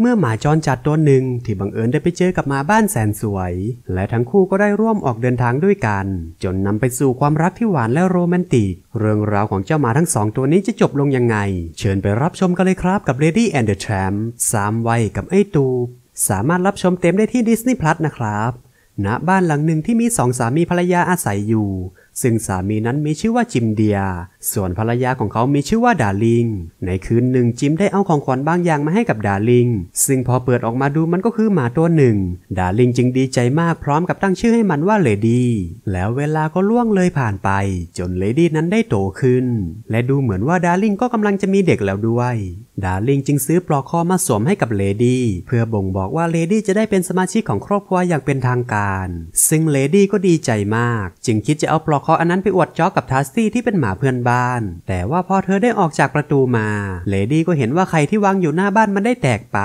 เมื่อหมาจรจัดตัวหนึ่ง ที่บังเอิญได้ไปเจอกับหมาบ้านแสนสวย และทั้งคู่ก็ได้ร่วมออกเดินทางด้วยกัน จนนำไปสู่ความรักที่หวานและโรแมนติก เรื่องราวของเจ้าหมาทั้งสองตัวนี้จะจบลงยังไง เชิญไปรับชมกันเลยครับกับ Lady and the Tramp สามวัยกับไอ้ตูบสามารถรับชมเต็มได้ที่ Disney Plus นะครับณนะบ้านหลังหนึ่งที่มีสองสามีภรรยาอาศัยอยู่ซึ่งสามีนั้นมีชื่อว่าจิมเดีย ส่วนภรรยาของเขามีชื่อว่าดาลิง ในคืนหนึ่งจิมได้เอาของขวัญบางอย่างมาให้กับดาลิง ซึ่งพอเปิดออกมาดูมันก็คือหมาตัวหนึ่ง ดาลิงจึงดีใจมากพร้อมกับตั้งชื่อให้มันว่าเลดี้ แล้วเวลาก็ล่วงเลยผ่านไป จนเลดี้นั้นได้โตขึ้น และดูเหมือนว่าดาลิงก็กำลังจะมีเด็กแล้วด้วย ดาลิงจึงซื้อปลอกคอมาสวมให้กับเลดี้เพื่อบ่งบอกว่าเลดี้จะได้เป็นสมาชิกของครอบครัวอย่างเป็นทางการ ซึ่งเลดี้ก็ดีใจมาก จึงคิดจะเอาปลอกออันนั้นไปอวดจ๊อกกับทัสซี่ที่เป็นหมาเพื่อนบ้าน แต่ว่าพอเธอได้ออกจากประตูมา เลดี้ก็เห็นว่าไข่ที่วางอยู่หน้าบ้านมันได้แตกไป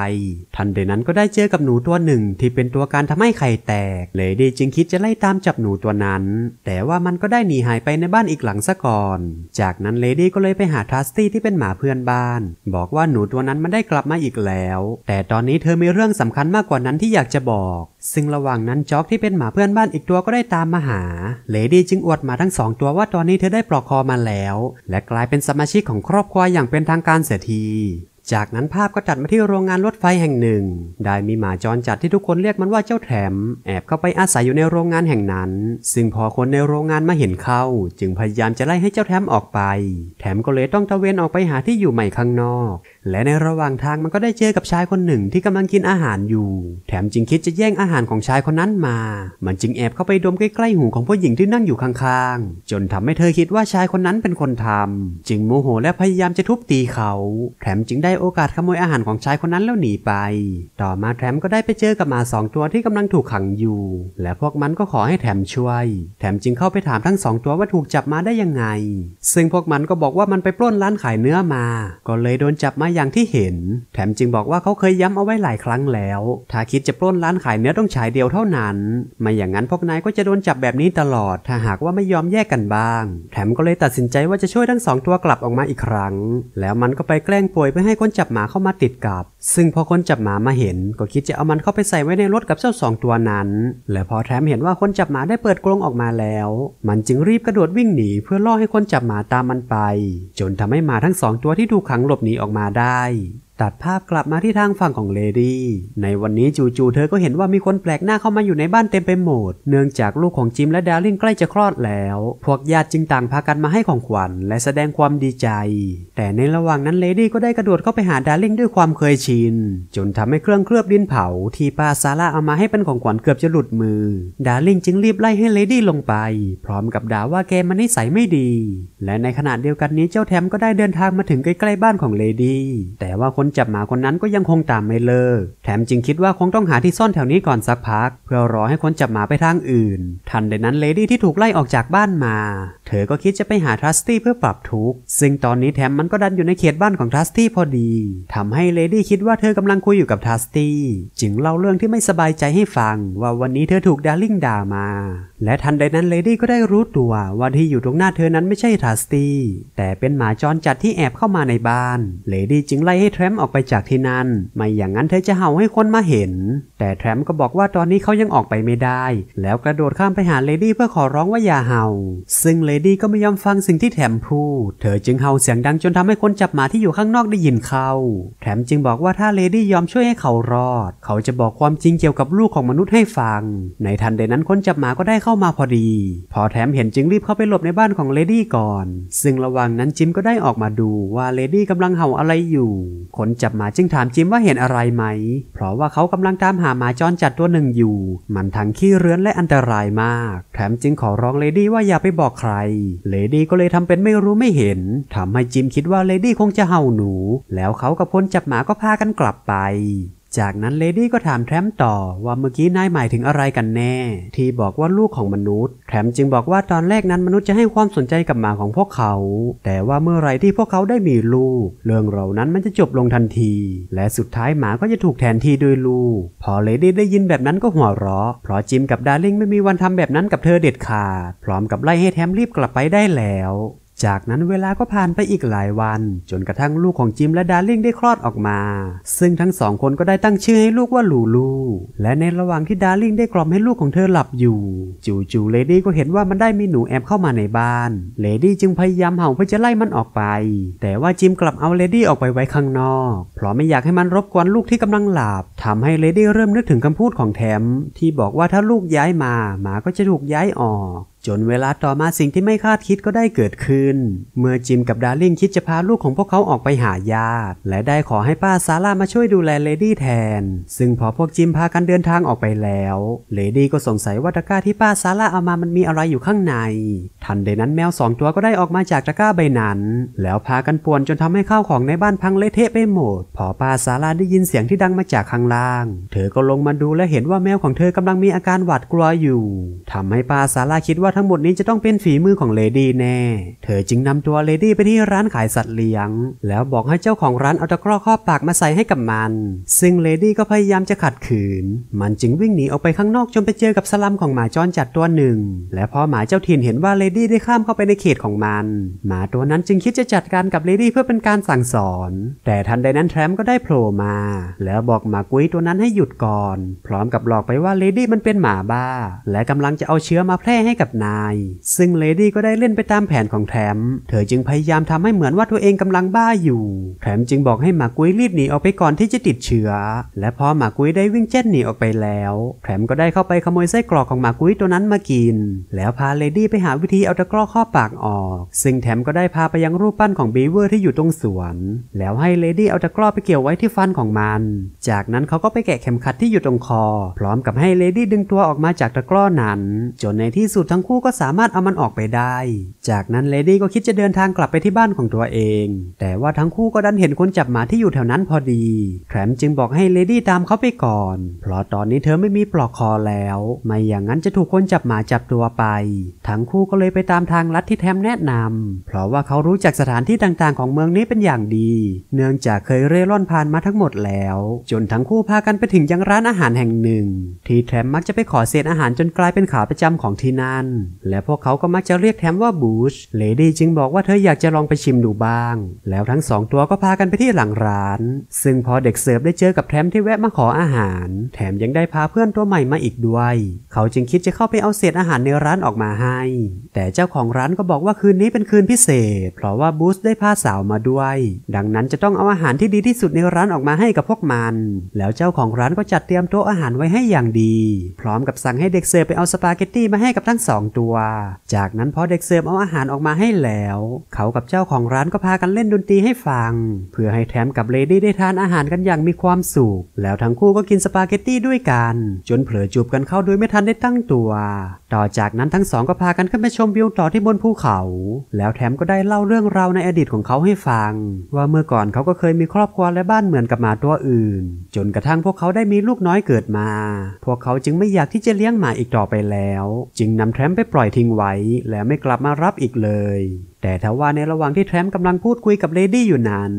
ทันใดนั้นก็ได้เจอกับหนูตัวหนึ่งที่เป็นตัวการทำให้ไข่แตก เลดี้จึงคิดจะไล่ตามจับหนูตัวนั้น แต่ว่ามันก็ได้หนีหายไปในบ้านอีกหลังซะก่อน จากนั้นเลดี้ก็เลยไปหาทัสซี่ที่เป็นหมาเพื่อนบ้าน บอกว่าหนูตัวนั้นมันได้กลับมาอีกแล้ว แต่ตอนนี้เธอมีเรื่องสำคัญมากกว่านั้นที่อยากจะบอก ซึ่งระหว่างนั้นจ๊อกที่เป็นหมาเพื่อนบ้านอีกตัวก็ได้ตามมาหาเลดี้จึงอวดหมาาทั้งสองตัวว่าตอนนี้เธอได้ปลอกคอมันแล้ว และกลายเป็นสมาชิกของครอบครัวอย่างเป็นทางการเสียที จากนั้นภาพก็จัดมาที่โรงงานรถไฟแห่งหนึ่ง ได้มีหมาจรจัดที่ทุกคนเรียกมันว่าเจ้าแถม แอบเข้าไปอาศัยอยู่ในโรงงานแห่งนั้น ซึ่งพอคนในโรงงานมาเห็นเข้า จึงพยายามจะไล่ให้เจ้าแถมออกไป แถมก็เลยต้องตะเวนออกไปหาที่อยู่ใหม่ข้างนอกและในระหว่างทางมันก็ได้เจอกับชายคนหนึ่งที่กำลังกินอาหารอยู่ แถมจึงคิดจะแย่งอาหารของชายคนนั้นมา มันจึงแอบเข้าไปดมใกล้ๆหูของผู้หญิงที่นั่งอยู่ข้าง ๆ จนทำให้เธอคิดว่าชายคนนั้นเป็นคนทำจึงโมโหและพยายามจะทุบตีเขาแถมจึงได้โอกาสขโมยอาหารของชายคนนั้นแล้วหนีไป ต่อมาแถมก็ได้ไปเจอกับหมาสองตัวที่กำลังถูกขังอยู่ และพวกมันก็ขอให้แถมช่วยแถมจึงเข้าไปถามทั้งสองตัวว่าถูกจับมาได้ยังไง ซึ่งพวกมันก็บอกว่ามันไปปล้นร้านขายเนื้อมาก็เลยโดนจับมาอย่างที่เห็น แถมจึงบอกว่าเขาเคยย้ำเอาไว้หลายครั้งแล้ว ถ้าคิดจะปล้นร้านขายเนื้อต้องฉายเดียวเท่านั้น ไม่อย่างนั้นพวกนายก็จะโดนจับแบบนี้ตลอด ถ้าหากว่าไม่ยอมแยกกันบ้าง แถมก็เลยตัดสินใจว่าจะช่วยทั้งสองตัวกลับออกมาอีกครั้ง แล้วมันก็ไปแกล้งป่วยเพื่อให้คนจับหมาเข้ามาติดกับ ซึ่งพอคนจับหมามาเห็น ก็คิดจะเอามันเข้าไปใส่ไว้ในรถกับเจ้าสองตัวนั้นและพอแถมเห็นว่าคนจับหมาได้เปิดกรงออกมาแล้ว มันจึงรีบกระโดดวิ่งหนีเพื่อล่อให้คนจับหมาตามมันไป จนทำให้หมาทั้งสองตัวที่ถูกขังหลบหนีออกมาได้ได้ัดภาพกลับมาที่ทางฝั่งของเลดี้ในวันนี้จู่ๆเธอก็เห็นว่ามีคนแปลกหน้าเข้ามาอยู่ในบ้านเต็มไปหมด เนื่องจากลูกของจิมและดาริ่งใกล้จะคลอดแล้ว พวกญาติจึงต่างพากันมาให้ของขวัญและแสดงความดีใจ แต่ในระหว่างนั้นเลดี้ก็ได้กระโดดเข้าไปหาดาริ่ง ด้วยความเคยชิน จนทำให้เครื่องเคลือบดินเผาที่ป้าซาร่าเอามาให้เป็นของขวัญเกือบจะหลุดมือดาริ่งจึงรีบไล่ให้เลดี้ลงไป พร้อมกับด่าว่าแกมันนิสัยไม่ดี และในขณะเดียวกันนี้เจ้าแถมก็ได้เดินทางมาถึงใกล้ ๆ บ้านของเลดี้แต่ว่าคนจับหมาคนนั้นก็ยังคงตามไม่เลิก แถมจึงคิดว่าคงต้องหาที่ซ่อนแถวนี้ก่อนสักพัก เพื่อรอให้คนจับหมาไปทางอื่น ทันใดนั้นเลดี้ที่ถูกไล่ออกจากบ้านมา เธอก็คิดจะไปหาทรัสตี้เพื่อปรับทุกข์ ซึ่งตอนนี้แถมมันก็ดันอยู่ในเขตบ้านของทรัสตี้พอดี ทำให้เลดี้คิดว่าเธอกำลังคุยอยู่กับทรัสตี้ จึงเล่าเรื่องที่ไม่สบายใจให้ฟัง ว่าวันนี้เธอถูกดาร์ลิงด่ามา และทันใดนั้นเลดี้ก็ได้รู้ตัวว่าที่อยู่ตรงหน้าเธอนั้นไม่ใช่ทรัสตี้ แต่เป็นหมาจรจัดที่แอบเข้ามาในบ้านเลดี้จึงไล่ให้แทรมออกไปจากที่นั่นไม่อย่างนั้นเธอจะเห่าให้คนมาเห็น แต่แทมก็บอกว่าตอนนี้เขายังออกไปไม่ได้ แล้วกระโดดข้ามไปหาเลดี้เพื่อขอร้องว่าอย่าเห่า ซึ่งเลดี้ก็ไม่ยอมฟังสิ่งที่แทมพูดเธอจึงเห่าเสียงดังจนทำให้คนจับหมาที่อยู่ข้างนอกได้ยินเขาแทมจึงบอกว่าถ้าเลดี้ยอมช่วยให้เขารอด เขาจะบอกความจริงเกี่ยวกับลูกของมนุษย์ให้ฟัง ในทันใดนั้นคนจับหมาก็ได้เข้ามาพอดี พอแทมเห็นจึงรีบเข้าไปหลบในบ้านของเลดี้ก่อนซึ่งระหว่างนั้นจิมก็ได้ออกมาดูว่าเลดี้กำลังเห่าอะไรอยู่คนจับหมาจึงถามจิมว่าเห็นอะไรไหม เพราะว่าเขากำลังตามหาหมาจรจัดตัวหนึ่งอยู่ มันทั้งขี้เรื้อนและอันตรายมาก แถมจึงขอร้องเลดี้ว่าอย่าไปบอกใคร เลดี้ก็เลยทำเป็นไม่รู้ไม่เห็น ทำให้จิมคิดว่าเลดี้คงจะเห่าหนู แล้วเขากับคนจับหมาก็พากันกลับไปจากนั้นเลดี้ก็ถามแทรมต่อว่าเมื่อกี้นายหมายถึงอะไรกันแน่ที่บอกว่าลูกของมนุษย์ แทรมจึงบอกว่าตอนแรกนั้นมนุษย์จะให้ความสนใจกับหมาของพวกเขา แต่ว่าเมื่อไรที่พวกเขาได้มีลูก เรื่องเรานั้นมันจะจบลงทันที และสุดท้ายหมาก็จะถูกแทนที่ด้วยลูก พอเลดี้ได้ยินแบบนั้นก็หัวเราะ เพราะจิมกับดาร์ลิงไม่มีวันทำแบบนั้นกับเธอเด็ดขาดพร้อมกับไล่ให้แทมรีบกลับไปได้แล้วจากนั้นเวลาก็ผ่านไปอีกหลายวัน จนกระทั่งลูกของจิมและดาร์ลิงได้คลอดออกมา ซึ่งทั้งสองคนก็ได้ตั้งชื่อให้ลูกว่าลูลูและในระหว่างที่ดาร์ลิงได้กล่อมให้ลูกของเธอหลับอยู่ จูจูเลดี้ก็เห็นว่ามันได้มีหนูแอบเข้ามาในบ้านเลดี้จึงพยายามเห่าเพื่อจะไล่มันออกไปแต่ว่าจิมกลับเอาเลดี้ออกไปไว้ข้างนอก เพราะไม่อยากให้มันรบกวนลูกที่กำลังหลับทำให้เลดี้เริ่มนึกถึงคำพูดของแถม ที่บอกว่าถ้าลูกย้ายมาหมาก็จะถูกย้ายออกจนเวลาต่อมาสิ่งที่ไม่คาดคิดก็ได้เกิดขึ้น เมื่อจิมกับดาร์ลิงคิดจะพาลูกของพวกเขาออกไปหายาดและได้ขอให้ป้าซาร่ามาช่วยดูแลเลดี้แทน ซึ่งพอพวกจิมพากันเดินทางออกไปแล้ว เลดี้ก็สงสัยว่าตะกร้าที่ป้าซาร่าเอามามันมีอะไรอยู่ข้างใน ทันใดนั้นแมวสองตัวก็ได้ออกมาจากตะกร้าใบนั้น แล้วพากันป่วนจนทำให้ข้าวของในบ้านพังเละเทะไปหมด พอป้าซาร่าได้ยินเสียงที่ดังมาจากข้างล่าง เธอก็ลงมาดูและเห็นว่าแมวของเธอกำลังมีอาการหวาดกลัวอยู่ ทำให้ป้าซาร่าคิดว่าทั้งหมดนี้จะต้องเป็นฝีมือของเลดี้แน่ เธอจึงนำตัวเลดี้ไปที่ร้านขายสัตว์เลี้ยง แล้วบอกให้เจ้าของร้านเอาตะกร้อครอบปากมาใส่ให้กับมัน ซึ่งเลดี้ก็พยายามจะขัดขืน มันจึงวิ่งหนีออกไปข้างนอกจนไปเจอกับสลัมของหมาจรจัดตัวหนึ่ง และพอหมาเจ้าถิ่นเห็นว่าเลดี้ได้ข้ามเข้าไปในเขตของมัน หมาตัวนั้นจึงคิดจะจัดการกับเลดี้เพื่อเป็นการสั่งสอน แต่ทันใดนั้นแทรมก็ได้โผล่มาแล้วบอกหมากุ้ยตัวนั้นให้หยุดก่อน พร้อมกับหลอกไปว่าเลดี้มันเป็นหมาบ้าและกำลังจะเอาเชื้อมาแพร่ให้กับนนายซึ่งเลดี้ก็ได้เล่นไปตามแผนของแถมเธอจึงพยายามทำให้เหมือนว่าตัวเองกำลังบ้าอยู่ แถมจึงบอกให้หมากุ้ยรีบหนีออกไปก่อนที่จะติดเชื้อ และพอหมากุ้ยได้วิ่งเจ็ดหนีออกไปแล้ว แถมก็ได้เข้าไปขโมยไส้กรอกของหมากุ้ยตัวนั้นมากิน แล้วพาเลดี้ไปหาวิธีเอาตะกร้อข้อปากออก ซึ่งแถมก็ได้พาไปยังรูปปั้นของบีเวอร์ที่อยู่ตรงสวน แล้วให้เลดี้เอาตะกร้อไปเกี่ยวไว้ที่ฟันของมัน จากนั้นเขาก็ไปแกะเข็มขัดที่อยู่ตรงคอ พร้อมกับให้เลดี้ดึงตัวออกมาจากตะกร้อนั้น จนในที่สุดทั้งคูู่่ก็สามารถเอามันออกไปได้ จากนั้นเลดี้ก็คิดจะเดินทางกลับไปที่บ้านของตัวเอง แต่ว่าทั้งคู่ก็ดันเห็นคนจับหมาที่อยู่แถวนั้นพอดีแคลมจึงบอกให้เลดี้ตามเขาไปก่อน เพราะตอนนี้เธอไม่มีปลอกคอแล้ว ไม่อย่างนั้นจะถูกคนจับหมาจับตัวไป ทั้งคู่ก็เลยไปตามทางลัดที่แทมแนะนำ เพราะว่าเขารู้จักสถานที่ต่างๆ ของเมืองนี้เป็นอย่างดี เนื่องจากเคยเร่ร่อนผ่านมาทั้งหมดแล้ว จนทั้งคู่พากันไปถึงยังร้านอาหารแห่งหนึ่ง ที่แทมมักจะไปขอเศษอาหารจนกลายเป็นขาประจำของที่นั่นและพวกเขาก็มักจะเรียกแถมว่าบูชเลดี้จึงบอกว่าเธออยากจะลองไปชิมดูบ้าง แล้วทั้งสองตัวก็พากันไปที่หลังร้าน ซึ่งพอเด็กเสิร์ฟได้เจอกับแถมที่แวะมาขออาหาร แถมยังได้พาเพื่อนตัวใหม่มาอีกด้วย เขาจึงคิดจะเข้าไปเอาเศษอาหารในร้านออกมาให้ แต่เจ้าของร้านก็บอกว่าคืนนี้เป็นคืนพิเศษ เพราะว่าบูชได้พาสาวมาด้วย ดังนั้นจะต้องเอาอาหารที่ดีที่สุดในร้านออกมาให้กับพวกมัน แล้วเจ้าของร้านก็จัดเตรียมโต๊ะอาหารไว้ให้อย่างดี พร้อมกับสั่งให้เด็กเสิร์ฟไปเอาสปาเกตตี้มาให้กับทั้งสองงตัวจากนั้นพอเด็กเสิร์ฟเอาอาหารออกมาให้แล้ว เขากับเจ้าของร้านก็พากันเล่นดนตรีให้ฟัง เพื่อให้แถมกับเลดี้ได้ทานอาหารกันอย่างมีความสุขแล้วทั้งคู่ก็กินสปาเกตตี้ด้วยกัน จนเผลอจูบกันเข้าโดยไม่ทันได้ตั้งตัว ต่อจากนั้นทั้งสองก็พากันขึ้นไปชมวิวต่อที่บนภูเขา แล้วแถมก็ได้เล่าเรื่องราวในอดีตของเขาให้ฟัง ว่าเมื่อก่อนเขาก็เคยมีครอบครัวและบ้านเหมือนกับหมาตัวอื่น จนกระทั่งพวกเขาได้มีลูกน้อยเกิดมา พวกเขาจึงไม่อยากที่จะเลี้ยงหมาอีกต่อไปแล้ว จึงนำแทมไปปล่อยทิ้งไว้และไม่กลับมารับอีกเลยแต่ทว่าในระหว่างที่แทมกำลังพูดคุยกับเลดี้อยู่นั้น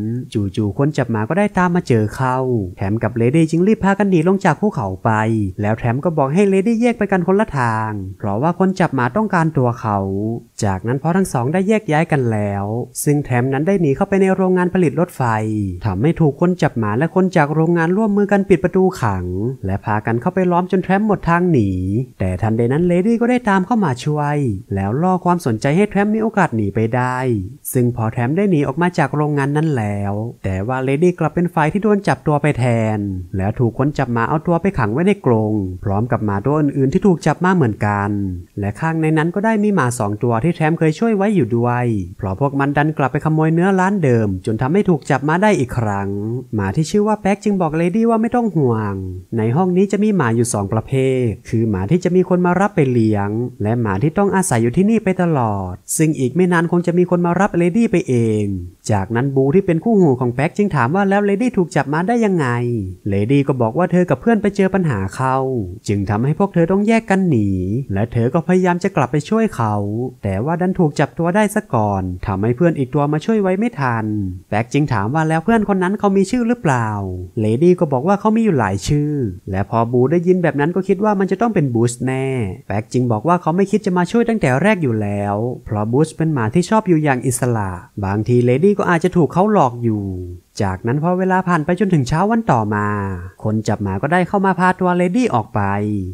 จู่ๆคนจับหมาก็ได้ตามมาเจอเขาแทมกับเลดี้จึงรีบพากันหนีลงจากภูเขาไป แล้วแทมก็บอกให้เลดี้แยกไปกันคนละทาง เพราะว่าคนจับหมาต้องการตัวเขา จากนั้นพอทั้งสองได้แยกย้ายกันแล้ว ซึ่งแทมนั้นได้หนีเข้าไปในโรงงานผลิตรถไฟ ทำให้ถูกคนจับหมาและคนจากโรงงานร่วมมือกันปิดประตูขัง และพากันเข้าไปล้อมจนแทมหมดทางหนี แต่ทันใดนั้นเลดี้ก็ได้ตามเข้ามาช่วย แล้วล่อความสนใจให้แทมมีโอกาสหนีไปได้ ซึ่งพอแถมได้หนี ออกมาจากโรงงานนั้นแล้ว แต่ว่าเลดี้กลับเป็นฝ่ายที่โดนจับตัวไปแทน และถูกคนจับมาเอาตัวไปขังไว้ในกรงพร้อมกับหมาตัวอื่นๆที่ถูกจับมาเหมือนกัน และข้างในนั้นก็ได้มีหมาสองตัวที่แถมเคยช่วยไว้อยู่ด้วยเพราะพวกมันดันกลับไปขโมยเนื้อร้านเดิม จนทำให้ถูกจับมาได้อีกครั้ง หมาที่ชื่อว่าแป๊กจึงบอกเลดี้ว่าไม่ต้องห่วง ในห้องนี้จะมีหมาอยู่ 2 ประเภท คือหมาที่จะมีคนมารับไปเลี้ยง และหมาที่ต้องอาศัยอยู่ที่นี่ไปตลอด ซึ่งอีกไม่นานคงจะมีคนมารับเลดี้ไปเอง จากนั้นบูที่เป็นคู่หูของแป็กจึงถามว่าแล้วเลดี้ถูกจับมาได้ยังไง เลดี้ก็บอกว่าเธอกับเพื่อนไปเจอปัญหาเขาจึงทำให้พวกเธอต้องแยกกันหนี และเธอก็พยายามจะกลับไปช่วยเขา แต่ว่าดันถูกจับตัวได้ซะก่อน ทำให้เพื่อนอีกตัวมาช่วยไว้ไม่ทันแป็กจึงถามว่าแล้วเพื่อนคนนั้นเขามีชื่อหรือเปล่า เลดี้ก็บอกว่าเขามีอยู่หลายชื่อและพอบูได้ยินแบบนั้นก็คิดว่ามันจะต้องเป็นบูสแน่แป็กจึงบอกว่าเขาไม่คิดจะมาช่วยตั้งแต่แรกอยู่แล้ว เพราะบูสเป็นหมาที่ชอบอยู่อย่างอิสระบางทีเลดี้ก็อาจจะถูกเขาหลอกอยู่ จากนั้นพอเวลาผ่านไปจนถึงเช้าวันต่อมา คนจับหมาก็ได้เข้ามาพาตัวเลดี้ออกไป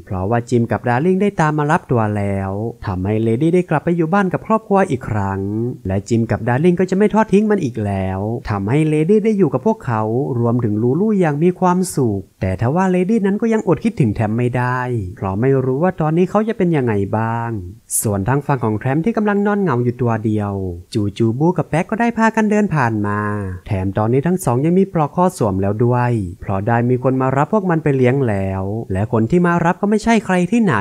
เพราะว่าจิมกับดาร์ลิงได้ตามมารับตัวแล้วทำให้เลดี้ได้กลับไปอยู่บ้านกับครอบครัวอีกครั้งและจิมกับดาร์ลิงก็จะไม่ทอดทิ้งมันอีกแล้วทำให้เลดี้ได้อยู่กับพวกเขา รวมถึงลูลูอย่างมีความสุขแต่ทว่าเลดี้นั้นก็ยังอดคิดถึงแทมไม่ได้ เพราะไม่รู้ว่าตอนนี้เขาจะเป็นยังไงบ้าง ส่วนทางฝั่งของแทมที่กำลังนอนเหงาอยู่ตัวเดียว จูจูบู กับแป๊กก็ได้พากันเดินผ่านมา แถมตอนนี้ทั้งสองยังมีปลอกข้อสวมแล้วด้วย เพราะได้มีคนมารับพวกมันไปเลี้ยงแล้ว และคนที่มารับก็ไม่ใช่ใครที่ไหน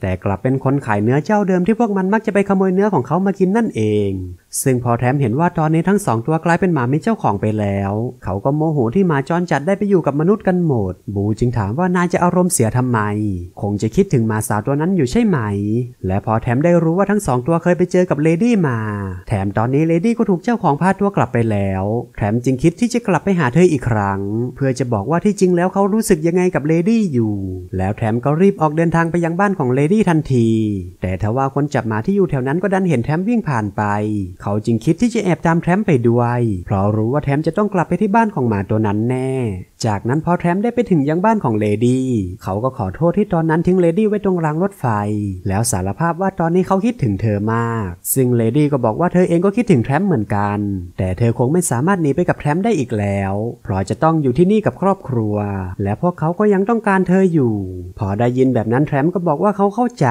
แต่กลับเป็นคนขายเนื้อเจ้าเดิมที่พวกมันมักจะไปขโมยเนื้อของเขามากินนั่นเองซึ่งพอแถมเห็นว่าตอนนี้ทั้งสองตัวกลายเป็นหมาไม่เจ้าของไปแล้ว เขาก็โมโหที่หมาจรจัดได้ไปอยู่กับมนุษย์กันหมดบูจึงถามว่านายจะอารมณ์เสียทำไม คงจะคิดถึงหมาสาวตัวนั้นอยู่ใช่ไหม และพอแถมได้รู้ว่าทั้งสองตัวเคยไปเจอกับเลดี้มา แถมตอนนี้เลดี้ก็ถูกเจ้าของพาตัวกลับไปแล้ว แถมจึงคิดที่จะกลับไปหาเธออีกครั้ง เพื่อจะบอกว่าที่จริงแล้วเขารู้สึกยังไงกับเลดี้อยู่ แล้วแถมก็รีบออกเดินทางไปยังบ้านของเลดี้ทันที แต่ทว่าคนจับหมาที่อยู่แถวนั้นก็ดันเห็นแถมวิ่งผ่านไปเขาจึงคิดที่จะแอบตามแทมไปด้วย เพราะรู้ว่าแทมจะต้องกลับไปที่บ้านของหมาตัวนั้นแน่ จากนั้นพอแทมได้ไปถึงยังบ้านของเลดี้ เขาก็ขอโทษที่ตอนนั้นทิ้งเลดี้ไว้ตรงรางรถไฟ แล้วสารภาพว่าตอนนี้เขาคิดถึงเธอมาก ซึ่งเลดี้ก็บอกว่าเธอเองก็คิดถึงแทมเหมือนกัน แต่เธอคงไม่สามารถหนีไปกับแทมได้อีกแล้ว เพราะจะต้องอยู่ที่นี่กับครอบครัว และพวกเขาก็ยังต้องการเธออยู่ พอได้ยินแบบนั้นแทมก็บอกว่าเขาเข้าใจ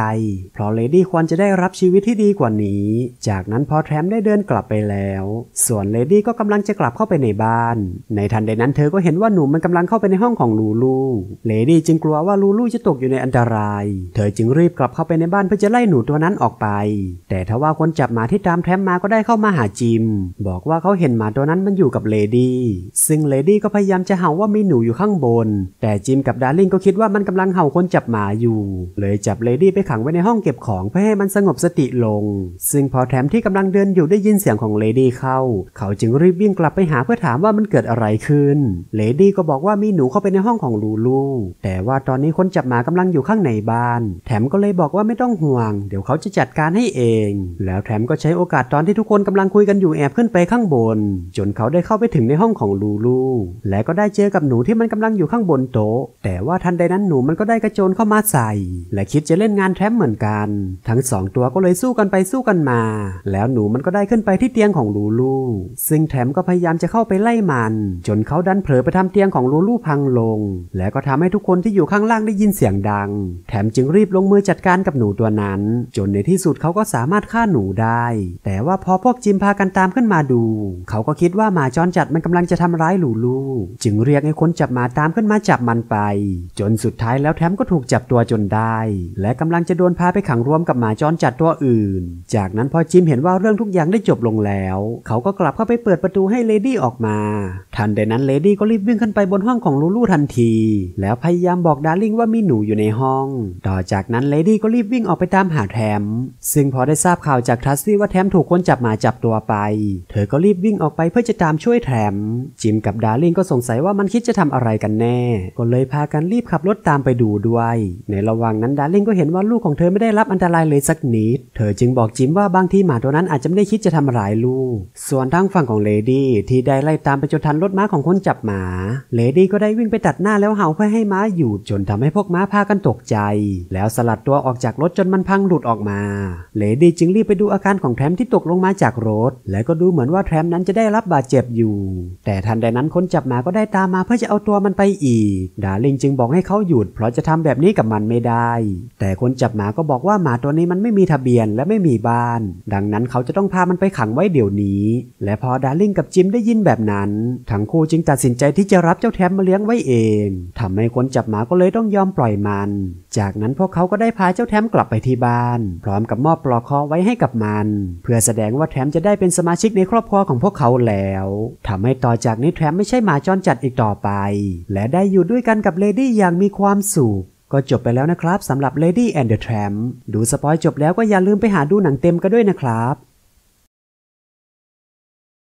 เพราะเลดี้ควรจะได้รับชีวิตที่ดีกว่านี้จากนั้นพอแทมได้เดินกลับไปแล้ว ส่วนเลดี้ก็กำลังจะกลับเข้าไปในบ้าน ในทันใดนั้น เธอก็เห็นว่าหนุ่มมันกำลังเข้าไปในห้องของลูลูเลดี้จึงกลัวว่าลูลูจะตกอยู่ในอันตราย เธอจึงรีบกลับเข้าไปในบ้าน เพื่อจะไล่หนูตัวนั้นออกไป แต่ทว่าคนจับหมาที่ตามแทมมาก็ได้เข้ามาหาจิม บอกว่าเขาเห็นหมาตัวนั้นมันอยู่กับเลดี้ ซึ่งเลดี้ก็พยายามจะเห่าว่ามีหนูอยู่ข้างบน แต่จิมกับดาร์ลิงก็คิดว่ามันกำลังเห่าคนจับหมาอยู่ เลยจับเลดี้ไปขังไว้ในห้องเก็บของเพื่อให้มันสงบสติลง ซึ่งพอแทมที่กาลังเดินอยู่ได้ยินเสียงของเลดี้เข้า เขาจึงรีบวิ่งกลับไปหาเพื่อถามว่ามันเกิดอะไรขึ้น เลดี้ก็บอกว่ามีหนูเข้าไปในห้องของลูลูแต่ว่าตอนนี้คนจับหมากำลังอยู่ข้างในบ้าน แถมก็เลยบอกว่าไม่ต้องห่วง เดี๋ยวเขาจะจัดการให้เอง แล้วแถมก็ใช้โอกาสตอนที่ทุกคนกำลังคุยกันอยู่แอบขึ้นไปข้างบน จนเขาได้เข้าไปถึงในห้องของลูลูและก็ได้เจอกับหนูที่มันกำลังอยู่ข้างบนโต๊ะแต่ว่าทันใดนั้นหนูมันก็ได้กระโจนเข้ามาใส่ และคิดจะเล่นงานแทมเหมือนกัน ทั้งสองตัวก็เลยสู้กันไปสู้กันมา แล้วหนูมันก็ได้ได้ขึ้นไปที่เตียงของลูลูซึ่งแถมก็พยายามจะเข้าไปไล่มัน จนเขาดันเผลอไปทำเตียงของลูลูพังลงและก็ทำให้ทุกคนที่อยู่ข้างล่างได้ยินเสียงดังแถมจึงรีบลงมือจัดการกับหนูตัวนั้น จนในที่สุดเขาก็สามารถฆ่าหนูได้ แต่ว่าพอพวกจิมพากันตามขึ้นมาดูเขาก็คิดว่าหมาจรจัดมันกำลังจะทำร้ายลูลูจึงเรียกให้คนจับหมาตามขึ้นมาจับมันไป จนสุดท้ายแล้วแถมก็ถูกจับตัวจนได้ และกำลังจะโดนพาไปขังรวมกับหมาจรจัดตัวอื่น จากนั้นพอจิมเห็นว่าเรื่องทุกอย่างได้จบลงแล้ว เขาก็กลับเข้าไปเปิดประตูให้เลดี้ออกมา ทันใดนั้นเลดี้ก็รีบวิ่งขึ้นไปบนห้องของลูลูทันที แล้วพยายามบอกดาร์ลิงว่ามีหนูอยู่ในห้อง ต่อจากนั้นเลดี้ก็รีบวิ่งออกไปตามหาแทม ซึ่งพอได้ทราบข่าวจากทัสซี่ว่าแทมถูกคนจับมาจับตัวไป เธอก็รีบวิ่งออกไปเพื่อจะตามช่วยแทมจิมกับดาร์ลิงก็สงสัยว่ามันคิดจะทำอะไรกันแน่ ก็เลยพากันรีบขับรถตามไปดูด้วย ในระหว่างนั้นดาร์ลิงก็เห็นว่าลูกของเธอไม่ได้รับอันตรายเลยสักนิด เธอจึงบอกจิมว่าบางทีหมาตัวนั้นอาจจะไม่ได้คิดที่จะทำร้ายลูก ส่วนทางฝั่งของเลดี้ที่ได้ไล่ตามไปจนทันรถม้าของคนจับหมา เลดี้ก็ได้วิ่งไปตัดหน้าแล้วเห่าเพื่อให้ม้าหยุด จนทำให้พวกม้าพากันตกใจ แล้วสลัดตัวออกจากรถจนมันพังหลุดออกมา เลดี้จึงรีบไปดูอาการ ของแทมที่ตกลงมาจากรถ และก็ดูเหมือนว่า แทมนั้นจะได้รับบาดเจ็บอยู่ แต่ทันใดนั้นคนจับหมาก็ได้ตามมาเพื่อจะเอาตัวมันไปอีก ดาลิงจึงบอกให้เขาหยุดเพราะจะทำแบบนี้กับมันไม่ได้ แต่คนจับหมาก็บอกว่าหมาตัวนี้มันไม่มีทะเบียนและไม่มีบ้าน ดังนั้นเขาจะต้องพามันไปขังไว้เดี๋ยวนี้ และพอดาริลงกับจิมได้ยินแบบนั้น ทั้งคู่จึงตัดสินใจที่จะรับเจ้าแทมมาเลี้ยงไว้เอง ทำให้คนจับหมาก็เลยต้องยอมปล่อยมัน จากนั้นพวกเขาก็ได้พาเจ้าแทมกลับไปที่บ้าน พร้อมกับมอบปลอกคอไว้ให้กับมัน เพื่อแสดงว่าแทมจะได้เป็นสมาชิกในครอบครัวของพวกเขาแล้ว ทำให้ต่อจากนี้แทมไม่ใช่หมาจรจัดอีกต่อไป และได้อยู่ด้วยกันกับเลดี้อย่างมีความสุข ก็จบไปแล้วนะครับสำหรับ Lady and the Tramp ดูสปอยจบแล้วก็อย่าลืมไปหาดูหนังเต็มกันด้วยนะครับ